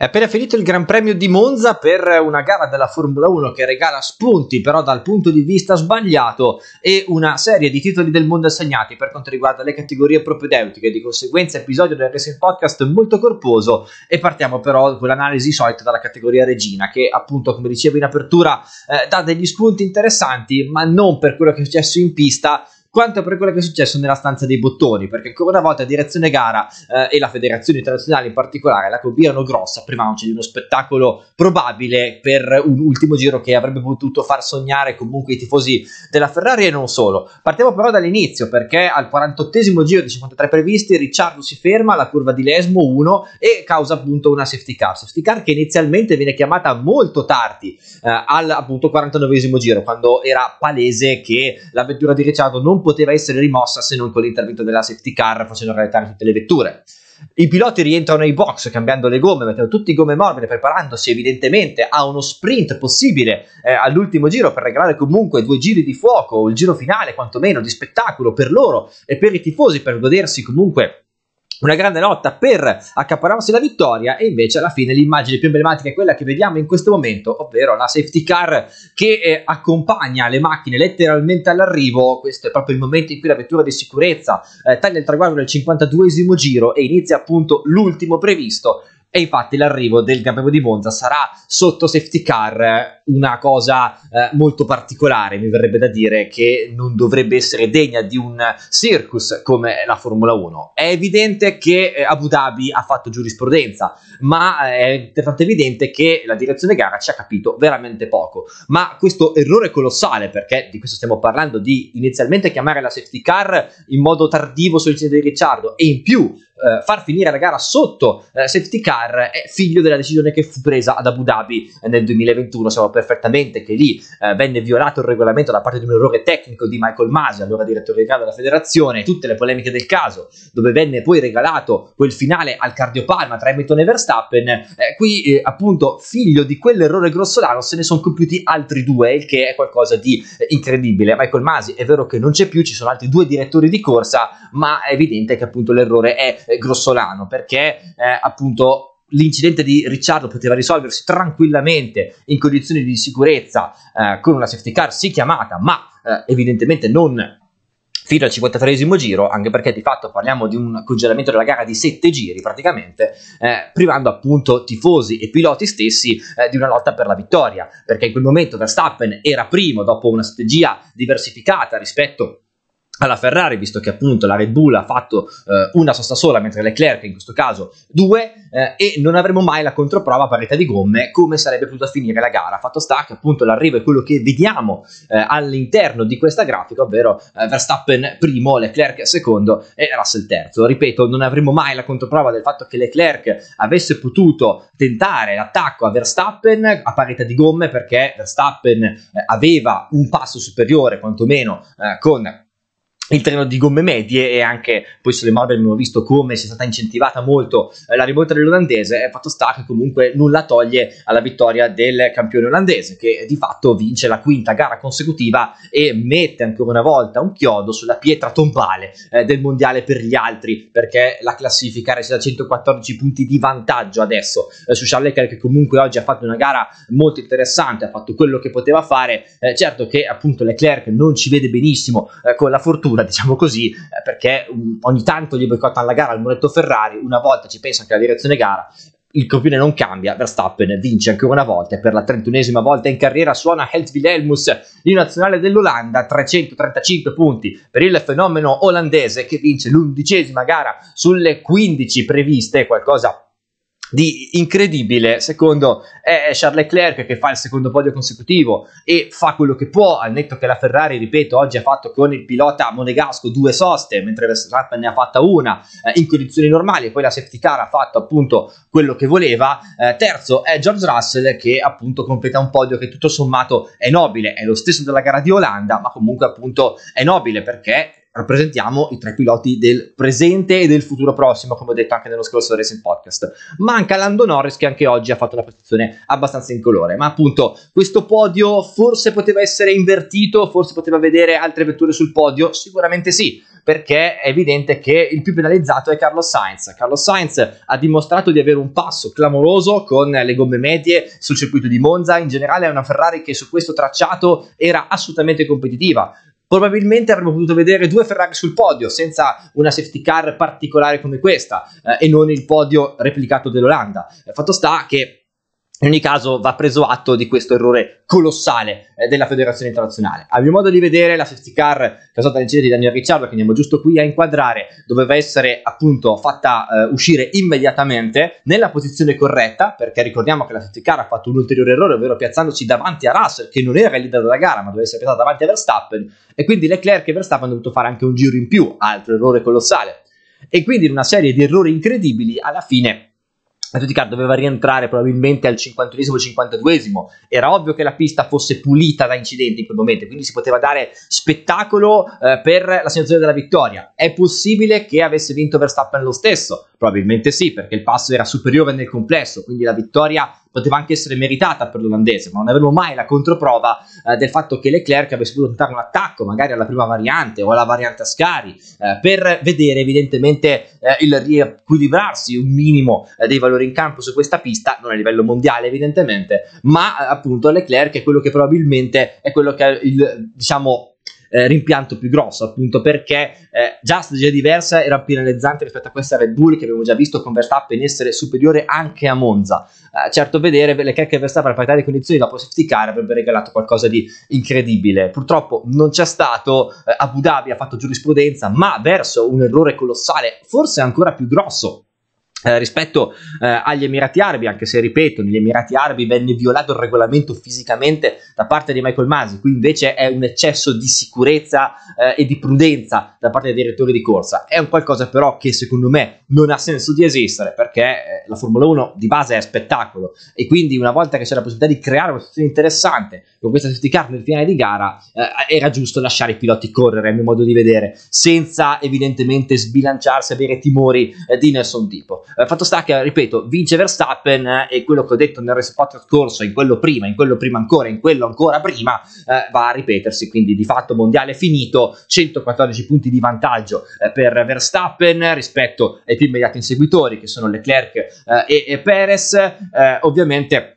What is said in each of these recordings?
È appena finito il Gran Premio di Monza per una gara della Formula 1 che regala spunti però dal punto di vista sbagliato e una serie di titoli del mondo assegnati per quanto riguarda le categorie propedeutiche, di conseguenza episodio del Racing Podcast molto corposo e partiamo però con l'analisi solita dalla categoria regina che appunto come dicevo in apertura eh, dà degli spunti interessanti ma non per quello che è successo in pista quanto per quello che è successo nella stanza dei bottoni, perché ancora una volta direzione gara eh, e la Federazione Internazionale in particolare la combinano grossa prima premanci di uno spettacolo probabile per un ultimo giro che avrebbe potuto far sognare comunque i tifosi della Ferrari e non solo. Partiamo però dall'inizio, perché al 48 giro di 53 previsti Ricciardo si ferma alla curva di Lesmo 1 e causa appunto una safety car, safety car che inizialmente viene chiamata molto tardi eh, al appunto 49 giro, quando era palese che l'avventura di Ricciardo non non poteva essere rimossa se non con l'intervento della safety car facendo rallentare tutte le vetture. I piloti rientrano nei box cambiando le gomme, mettendo tutti i gomme morbide, preparandosi evidentemente a uno sprint possibile eh, all'ultimo giro per regalare comunque due giri di fuoco, il giro finale quantomeno di spettacolo per loro e per i tifosi per godersi comunque una grande lotta per accaparrarsi la vittoria e invece alla fine l'immagine più emblematica è quella che vediamo in questo momento, ovvero la safety car che eh, accompagna le macchine letteralmente all'arrivo, questo è proprio il momento in cui la vettura di sicurezza eh, taglia il traguardo del 52 esimo giro e inizia appunto l'ultimo previsto e infatti l'arrivo del Gran Premio di Monza sarà sotto safety car eh, una cosa eh, molto particolare, mi verrebbe da dire che non dovrebbe essere degna di un circus come la Formula 1. È evidente che eh, Abu Dhabi ha fatto giurisprudenza, ma eh, è altrettanto evidente che la direzione gara ci ha capito veramente poco. Ma questo errore colossale, perché di questo stiamo parlando, di inizialmente chiamare la safety car in modo tardivo sull'incidente di Ricciardo e in più eh, far finire la gara sotto eh, safety car è figlio della decisione che fu presa ad Abu Dhabi nel 2021. Sappiamo perfettamente che lì eh, venne violato il regolamento da parte di un errore tecnico di Michael Masi, allora direttore di gara della federazione, tutte le polemiche del caso, dove venne poi regalato quel finale al cardiopalma tra Hamilton e Verstappen. Eh, qui eh, appunto figlio di quell'errore grossolano se ne sono compiuti altri due, il che è qualcosa di incredibile. Michael Masi è vero che non c'è più, ci sono altri due direttori di corsa, ma è evidente che appunto l'errore è eh, grossolano perché eh, appunto l'incidente di Ricciardo poteva risolversi tranquillamente in condizioni di sicurezza eh, con una safety car sì chiamata ma eh, evidentemente non fino al 53 giro, anche perché di fatto parliamo di un congelamento della gara di 7 giri praticamente, eh, privando appunto tifosi e piloti stessi eh, di una lotta per la vittoria, perché in quel momento Verstappen era primo dopo una strategia diversificata rispetto a alla Ferrari, visto che appunto la Red Bull ha fatto eh, una sosta sola, mentre Leclerc in questo caso due, eh, e non avremo mai la controprova a parità di gomme come sarebbe potuta finire la gara. Fatto sta che appunto l'arrivo è quello che vediamo eh, all'interno di questa grafica, ovvero eh, Verstappen primo, Leclerc secondo e Russell terzo. Ripeto, non avremo mai la controprova del fatto che Leclerc avesse potuto tentare l'attacco a Verstappen a parità di gomme perché Verstappen eh, aveva un passo superiore quantomeno eh, con il treno di gomme medie e anche poi sulle morbide abbiamo visto come sia stata incentivata molto eh, la rivolta dell'olandese e fatto sta che comunque nulla toglie alla vittoria del campione olandese che di fatto vince la quinta gara consecutiva e mette ancora una volta un chiodo sulla pietra tombale eh, del mondiale per gli altri perché la classifica resta da 114 punti di vantaggio adesso eh, su Charles Leclerc che comunque oggi ha fatto una gara molto interessante ha fatto quello che poteva fare eh, certo che appunto Leclerc non ci vede benissimo eh, con la fortuna dura, diciamo così, eh, perché mm, ogni tanto gli boicottano la gara al muretto Ferrari, una volta ci pensa anche alla direzione gara, il confine non cambia, Verstappen vince ancora una volta e per la trentunesima volta in carriera suona Helt Wilhelmus in nazionale dell'Olanda, 335 punti per il fenomeno olandese che vince l'undicesima gara sulle 15 previste, qualcosa di incredibile secondo è Charles Leclerc che fa il secondo podio consecutivo e fa quello che può al netto che la Ferrari ripeto oggi ha fatto con il pilota monegasco due soste mentre Verstappen ne ha fatta una eh, in condizioni normali poi la safety car ha fatto appunto quello che voleva eh, terzo è George Russell che appunto completa un podio che tutto sommato è nobile è lo stesso della gara di Olanda ma comunque appunto è nobile perché rappresentiamo i tre piloti del presente e del futuro prossimo, come ho detto anche nello scorso Racing Podcast. Manca Lando Norris che anche oggi ha fatto una prestazione abbastanza incolore, ma appunto questo podio forse poteva essere invertito, forse poteva vedere altre vetture sul podio, sicuramente sì, perché è evidente che il più penalizzato è Carlo Sainz. Carlo Sainz ha dimostrato di avere un passo clamoroso con le gomme medie sul circuito di Monza, in generale è una Ferrari che su questo tracciato era assolutamente competitiva probabilmente avremmo potuto vedere due Ferrari sul podio senza una safety car particolare come questa eh, e non il podio replicato dell'Olanda. Fatto sta che in ogni caso va preso atto di questo errore colossale eh, della federazione internazionale. A mio modo di vedere la safety car causata dall'incidente di Daniel Ricciardo, che andiamo giusto qui a inquadrare, doveva essere appunto fatta eh, uscire immediatamente nella posizione corretta, perché ricordiamo che la safety car ha fatto un ulteriore errore, ovvero piazzandosi davanti a Russell, che non era il leader della gara, ma doveva essere piazzata davanti a Verstappen, e quindi Leclerc e Verstappen hanno dovuto fare anche un giro in più, altro errore colossale. E quindi in una serie di errori incredibili, alla fine la Safety doveva rientrare probabilmente al 51esimo 52 era ovvio che la pista fosse pulita da incidenti in quel momento, quindi si poteva dare spettacolo eh, per la sensazione della vittoria. È possibile che avesse vinto Verstappen lo stesso? Probabilmente sì, perché il passo era superiore nel complesso, quindi la vittoria poteva anche essere meritata per l'olandese, ma non avremo mai la controprova eh, del fatto che Leclerc avesse potuto tentare un attacco, magari alla prima variante o alla variante Ascari, eh, per vedere evidentemente eh, il riequilibrarsi un minimo eh, dei valori in campo su questa pista, non a livello mondiale evidentemente, ma eh, appunto Leclerc è quello che probabilmente è quello che ha il, diciamo, eh, rimpianto più grosso, appunto perché eh, già la strategia diversa era penalizzante rispetto a questa Red Bull che abbiamo già visto con Verstappen essere superiore anche a Monza. Eh, certo, vedere le che Verstappen a parità di condizioni dopo safety car avrebbe regalato qualcosa di incredibile. Purtroppo non c'è stato, eh, Abu Dhabi ha fatto giurisprudenza, ma verso un errore colossale, forse ancora più grosso eh, rispetto eh, agli Emirati Arabi, anche se ripeto, negli Emirati Arabi venne violato il regolamento fisicamente da parte di Michael Masi, qui invece è un eccesso di sicurezza eh, e di prudenza da parte dei direttori di corsa. È un qualcosa però che secondo me non ha senso di esistere perché eh, la Formula 1 di base è spettacolo e quindi una volta che c'è la possibilità di creare una situazione interessante con questa safety car nel finale di gara, eh, era giusto lasciare i piloti correre, a mio modo di vedere, senza evidentemente sbilanciarsi, e avere timori eh, di nessun tipo eh, fatto sta che, ripeto, vince Verstappen eh, e quello che ho detto nel respatto scorso, in quello prima, in quello prima ancora, in quello ancora prima, eh, va a ripetersi. Quindi di fatto mondiale finito, 114 punti di vantaggio eh, per Verstappen rispetto ai più immediati inseguitori che sono Leclerc eh, e, e, Perez. Eh, ovviamente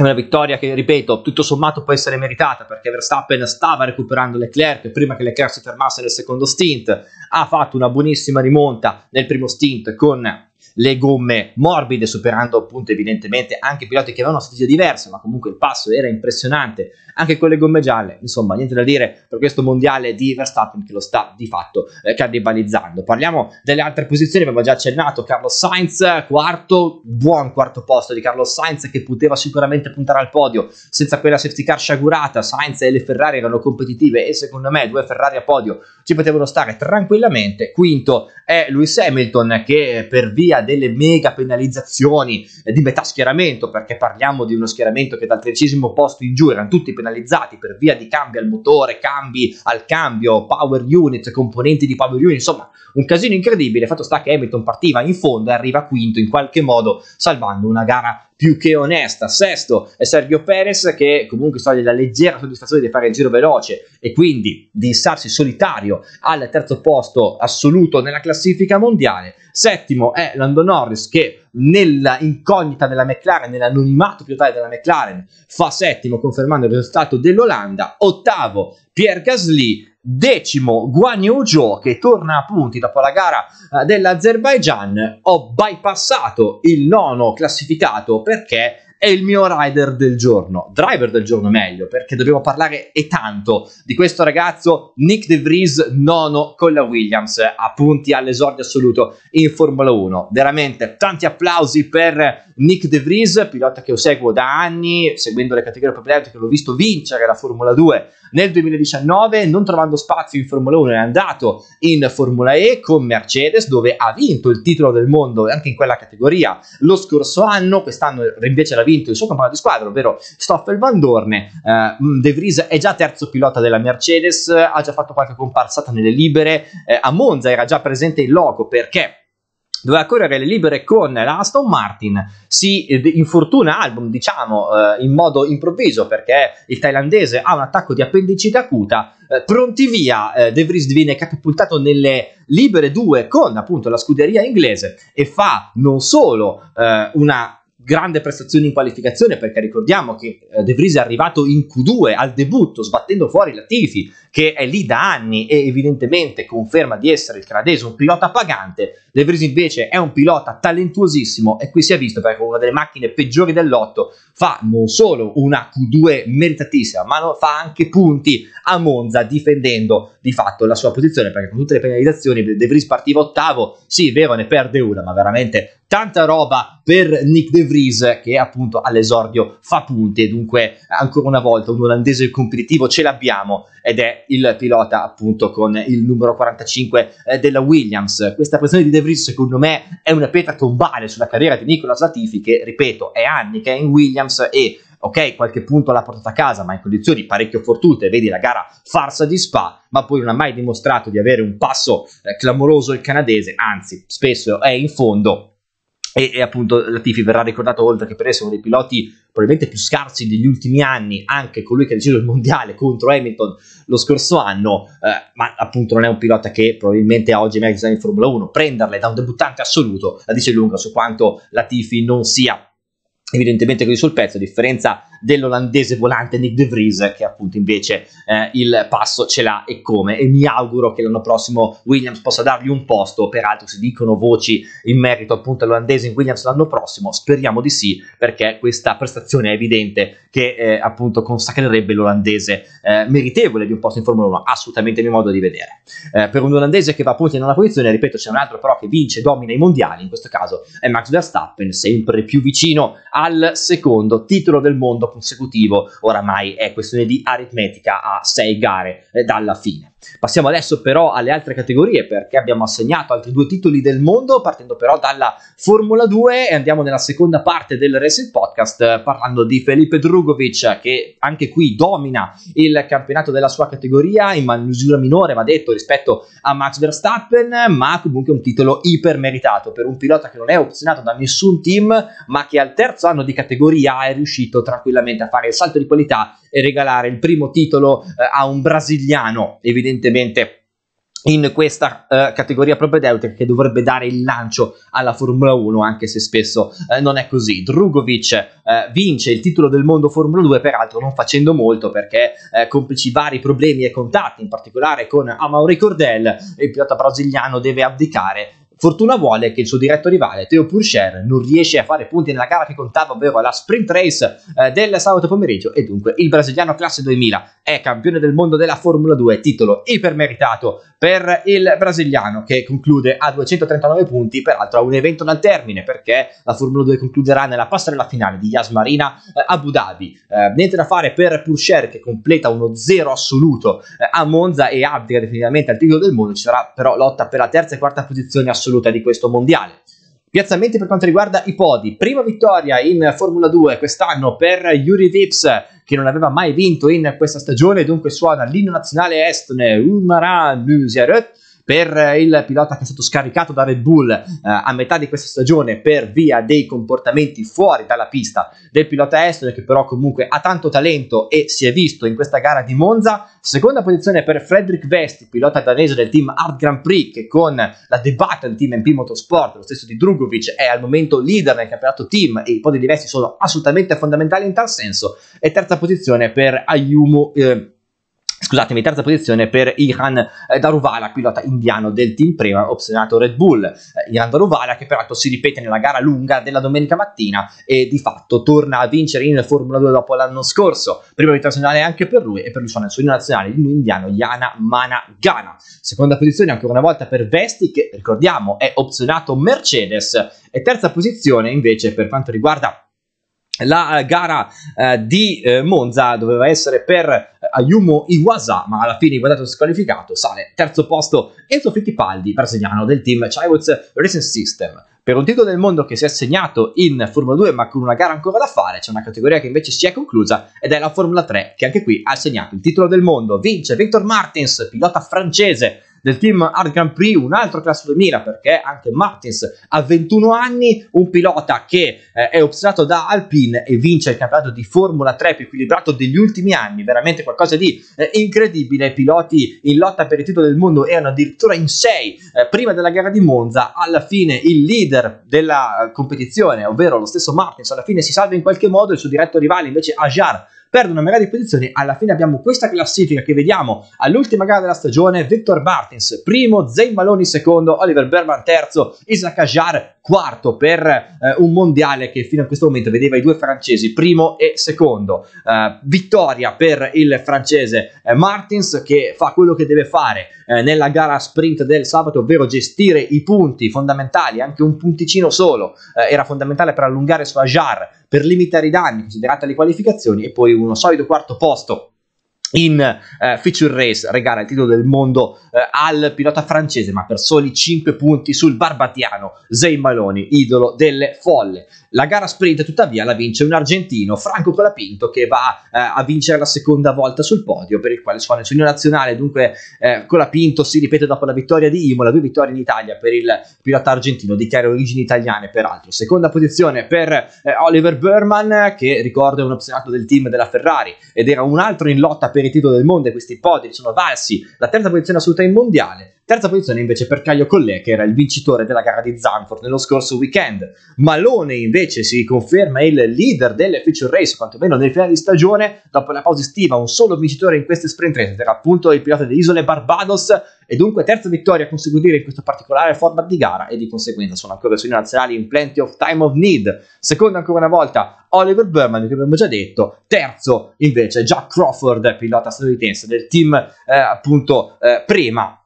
una vittoria che, ripeto, tutto sommato può essere meritata perché Verstappen stava recuperando Leclerc prima che Leclerc si fermasse nel secondo stint, ha fatto una buonissima rimonta nel primo stint con le gomme morbide, superando appunto evidentemente anche piloti che avevano una strategia diversa, ma comunque il passo era impressionante anche con le gomme gialle. Insomma, niente da dire per questo mondiale di Verstappen che lo sta di fatto eh, cannibalizzando. Parliamo delle altre posizioni, abbiamo già accennato Carlos Sainz, quarto, buon quarto posto di Carlos Sainz che poteva sicuramente puntare al podio senza quella safety car sciagurata. Sainz e le Ferrari erano competitive e secondo me due Ferrari a podio ci potevano stare tranquillamente. Quinto è Lewis Hamilton che per via delle mega penalizzazioni eh, di metà schieramento, perché parliamo di uno schieramento che dal tredicesimo posto in giù erano tutti penalizzati per via di cambi al motore, cambi al cambio, power unit, componenti di power unit, insomma un casino incredibile. Fatto sta che Hamilton partiva in fondo e arriva quinto in qualche modo salvando una gara più che onesta. Sesto è Sergio Perez che comunque sta della leggera soddisfazione di fare il giro veloce e quindi di insarsi solitario al terzo posto assoluto nella classifica mondiale. Settimo è Lando Norris che nella incognita della McLaren, nell'anonimato più totale della McLaren, fa settimo confermando il risultato dell'Olanda. Ottavo Pierre Gasly decimo Guan Yu Jo che torna a punti dopo la gara eh, dell'Azerbaijan ho bypassato il nono classificato perché è il mio rider del giorno, driver del giorno meglio, perché dobbiamo parlare e tanto di questo ragazzo Nick De Vries nono con la Williams, a punti all'esordio assoluto in Formula 1. Veramente tanti applausi per Nick De Vries, pilota che io seguo da anni, seguendo le categorie proprietarie, che l'ho visto vincere la Formula 2 nel 2019, non trovando spazio in Formula 1 è andato in Formula E con Mercedes dove ha vinto il titolo del mondo anche in quella categoria lo scorso anno, quest'anno invece la vinto il suo compagno di squadra, ovvero Stoffel Van Dorn. Uh, eh, mm, De Vries è già terzo pilota della Mercedes, ha già fatto qualche comparsata nelle libere, uh, a Monza era già presente in loco perché doveva correre le libere con la Aston Martin, si eh, infortuna Album diciamo in modo improvviso perché il thailandese ha un attacco di appendicite acuta, pronti via De Vries viene catapultato nelle libere 2 con appunto la scuderia inglese e fa non solo una grande prestazione in qualificazione perché ricordiamo che eh, De Vries è arrivato in Q2 al debutto sbattendo fuori la Tifi che è lì da anni e evidentemente conferma di essere il canadese un pilota pagante De Vries invece è un pilota talentuosissimo e qui si è visto perché con una delle macchine peggiori del lotto fa non solo una Q2 meritatissima ma fa anche punti a Monza difendendo di fatto la sua posizione perché con tutte le penalizzazioni De Vries partiva ottavo sì è vero ne perde una ma veramente tanta roba per Nick De Vries che appunto all'esordio fa punte, dunque ancora una volta un olandese competitivo ce l'abbiamo ed è il pilota appunto con il numero 45 eh, della Williams. Questa pressione di De Vries secondo me è una pietra tombale sulla carriera di Nicolas Latifi che ripeto è anni che è in Williams e ok, qualche punto l'ha portata a casa, ma in condizioni parecchio fortuite, vedi la gara farsa di Spa, ma poi non ha mai dimostrato di avere un passo eh, clamoroso il canadese, anzi spesso è in fondo e, e, appunto Latifi verrà ricordato oltre che per essere uno dei piloti probabilmente più scarsi degli ultimi anni, anche colui che ha deciso il mondiale contro Hamilton lo scorso anno, eh, ma appunto non è un pilota che probabilmente oggi è merita in Formula 1, prenderle da un debuttante assoluto la dice lunga su quanto Latifi non sia evidentemente così sul pezzo, a differenza di dell'olandese volante Nick De Vries che appunto invece eh, il passo ce l'ha e come e mi auguro che l'anno prossimo Williams possa dargli un posto peraltro si dicono voci in merito appunto all'olandese in Williams l'anno prossimo speriamo di sì perché questa prestazione è evidente che eh, appunto consacrerebbe l'olandese eh, meritevole di un posto in Formula 1 assolutamente a mio modo di vedere eh, per un olandese che va appunto in una posizione ripeto c'è un altro però che vince domina i mondiali in questo caso è Max Verstappen sempre più vicino al secondo titolo del mondo consecutivo, oramai è questione di aritmetica a sei gare eh, dalla fine. Passiamo adesso però alle altre categorie perché abbiamo assegnato altri due titoli del mondo partendo però dalla Formula 2 e andiamo nella seconda parte del Racing Podcast eh, parlando di Felipe Drugovic che anche qui domina il campionato della sua categoria in misura minore va detto rispetto a Max Verstappen ma comunque un titolo iper meritato per un pilota che non è opzionato da nessun team ma che al terzo anno di categoria è riuscito tranquillamente a fare il salto di qualità e regalare il primo titolo eh, a un brasiliano evidentemente evidentemente in questa eh, categoria propedeutica che dovrebbe dare il lancio alla Formula 1 anche se spesso eh, non è così Drugovic eh, vince il titolo del mondo Formula 2 peraltro non facendo molto perché eh, complici vari problemi e contatti in particolare con Amaury Cordell il pilota brasiliano deve abdicare Fortuna vuole che il suo diretto rivale, Theo Purcher, non riesce a fare punti nella gara che contava, ovvero la sprint race eh, del sabato pomeriggio. E dunque il brasiliano classe 2000 è campione del mondo della Formula 2, titolo ipermeritato per il brasiliano che conclude a 239 punti, peraltro a un evento dal termine, perché la Formula 2 concluderà nella passerella finale di Yas Marina eh, Abu Dhabi. Eh, niente da fare per Purcher che completa uno zero assoluto eh, a Monza e abdica definitivamente al titolo del mondo. Ci sarà però lotta per la terza e quarta posizione assoluta assoluta di questo mondiale. Piazzamenti per quanto riguarda i podi, prima vittoria in Formula 2 quest'anno per Yuri Vips che non aveva mai vinto in questa stagione, dunque suona l'inno nazionale estone Umaran Musieret per eh, il pilota che è stato scaricato da Red Bull eh, a metà di questa stagione per via dei comportamenti fuori dalla pista del pilota estone che però comunque ha tanto talento e si è visto in questa gara di Monza. Seconda posizione per Frederick Vest pilota danese del team Art Grand Prix che con la debacle del team MP Motorsport, lo stesso di Drugovic, è al momento leader nel campionato team e i podi diversi sono assolutamente fondamentali in tal senso. E terza posizione per Ayumu eh, scusatemi, terza posizione per Iran eh, Daruvala, pilota indiano del team prima opzionato Red Bull. Eh, Iran Daruvala che peraltro si ripete nella gara lunga della domenica mattina e di fatto torna a vincere in Formula 2 dopo l'anno scorso. Prima vittoria nazionale anche per lui e per lui sono il suo nazionale, il indiano Yana Managana. Seconda posizione ancora una volta per Vesti che ricordiamo è opzionato Mercedes e terza posizione invece per quanto riguarda la eh, gara eh, di eh, Monza doveva essere per eh, Ayumu Iwasa, ma alla fine è stato squalificato, sale terzo posto Enzo Fittipaldi, brasiliano del team Chivas Racing System. Per un titolo del mondo che si è assegnato in Formula 2 ma con una gara ancora da fare, c'è una categoria che invece si è conclusa ed è la Formula 3 che anche qui ha assegnato il titolo del mondo. Vince Victor Martins, pilota francese, del team Art Grand Prix, un altro classe 2000 perché anche Martins ha 21 anni, un pilota che eh, è opzionato da Alpine e vince il campionato di Formula 3 più equilibrato degli ultimi anni, veramente qualcosa di eh, incredibile, piloti in lotta per il titolo del mondo erano addirittura in 6 eh, prima della gara di Monza, alla fine il leader della eh, competizione, ovvero lo stesso Martins, alla fine si salva in qualche modo, il suo diretto rivale invece Ajar perdono magari posizioni. Alla fine abbiamo questa classifica che vediamo all'ultima gara della stagione: Victor Martins primo, Zayn Maloney secondo, Oliver Berman terzo, Isaac Ajar quarto per eh, un mondiale che fino a questo momento vedeva i due francesi primo e secondo. Eh, vittoria per il francese eh, Martins che fa quello che deve fare eh, nella gara sprint del sabato, ovvero gestire i punti fondamentali, anche un punticino solo eh, era fondamentale per allungare su Ajar per limitare i danni considerate le qualificazioni e poi uno solido quarto posto in eh, feature race regala il titolo del mondo eh, al pilota francese ma per soli 5 punti sul barbatiano Zay Maloni, idolo delle folle. La gara sprint tuttavia la vince un argentino, Franco Colapinto, che va eh, a vincere la seconda volta sul podio per il quale suona il sogno nazionale, dunque eh, Colapinto si ripete dopo la vittoria di Imola, due vittorie in Italia per il pilota argentino di chiare origini italiane peraltro. Seconda posizione per eh, Oliver Berman che ricordo è un opzionato del team della Ferrari ed era un altro in lotta per per il titolo del mondo e questi podi sono valsi la terza posizione assoluta in mondiale Terza posizione invece per Caio Collè, che era il vincitore della gara di Zanford nello scorso weekend. Malone invece si conferma il leader delle feature race, quantomeno nel finale di stagione, dopo la pausa estiva, un solo vincitore in queste sprint race, era appunto il pilota delle isole Barbados, e dunque terza vittoria consecutiva in questo particolare format di gara, e di conseguenza sono ancora sui nazionali in plenty of time of need. Secondo ancora una volta Oliver Berman, che abbiamo già detto, terzo invece Jack Crawford, pilota statunitense del team eh, appunto eh, prima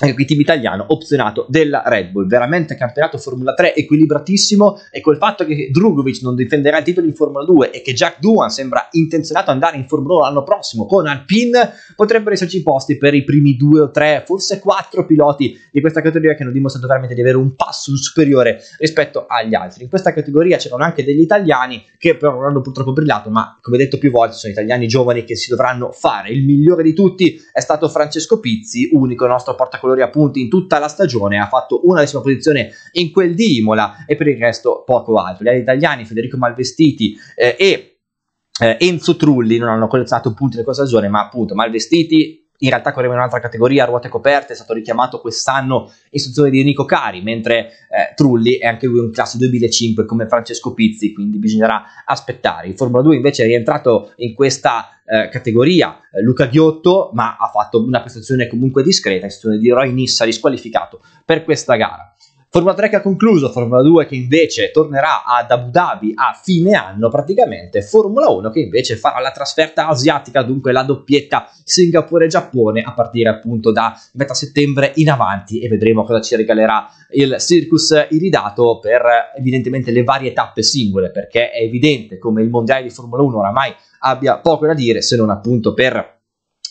eh, il team italiano opzionato della Red Bull veramente campionato Formula 3 equilibratissimo e col fatto che Drugovic non difenderà il titolo in Formula 2 e che Jack Duan sembra intenzionato ad andare in Formula 1 l'anno prossimo con Alpine potrebbero esserci posti per i primi due o tre forse quattro piloti di questa categoria che hanno dimostrato veramente di avere un passo superiore rispetto agli altri in questa categoria c'erano anche degli italiani che però non hanno purtroppo brillato ma come detto più volte sono italiani giovani che si dovranno fare il migliore di tutti è stato Francesco Pizzi unico nostro portacolore colori a punti in tutta la stagione, ha fatto una decima posizione in quel di Imola e per il resto poco altro. Gli italiani Federico Malvestiti eh, e eh, Enzo Trulli non hanno collezione punti in questa stagione, ma appunto Malvestiti in realtà correva in un'altra categoria, ruote coperte, è stato richiamato quest'anno in situazione di Enrico Cari, mentre eh, Trulli è anche lui un classe 2005 come Francesco Pizzi, quindi bisognerà aspettare. In Formula 2 invece è rientrato in questa eh, categoria eh, Luca Ghiotto, ma ha fatto una prestazione comunque discreta, in situazione di Roy Nissa, disqualificato per questa gara. Formula 3 che ha concluso, Formula 2 che invece tornerà ad Abu Dhabi a fine anno praticamente, Formula 1 che invece farà la trasferta asiatica, dunque la doppietta Singapore-Giappone a partire appunto da metà settembre in avanti e vedremo cosa ci regalerà il Circus iridato per evidentemente le varie tappe singole perché è evidente come il mondiale di Formula 1 oramai abbia poco da dire se non appunto per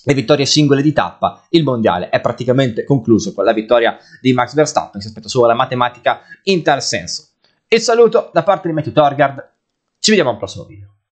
le vittorie singole di tappa, il mondiale è praticamente concluso con la vittoria di Max Verstappen, si aspetta solo la matematica in tal senso. Il saluto da parte di Matthew Torgard, ci vediamo al prossimo video.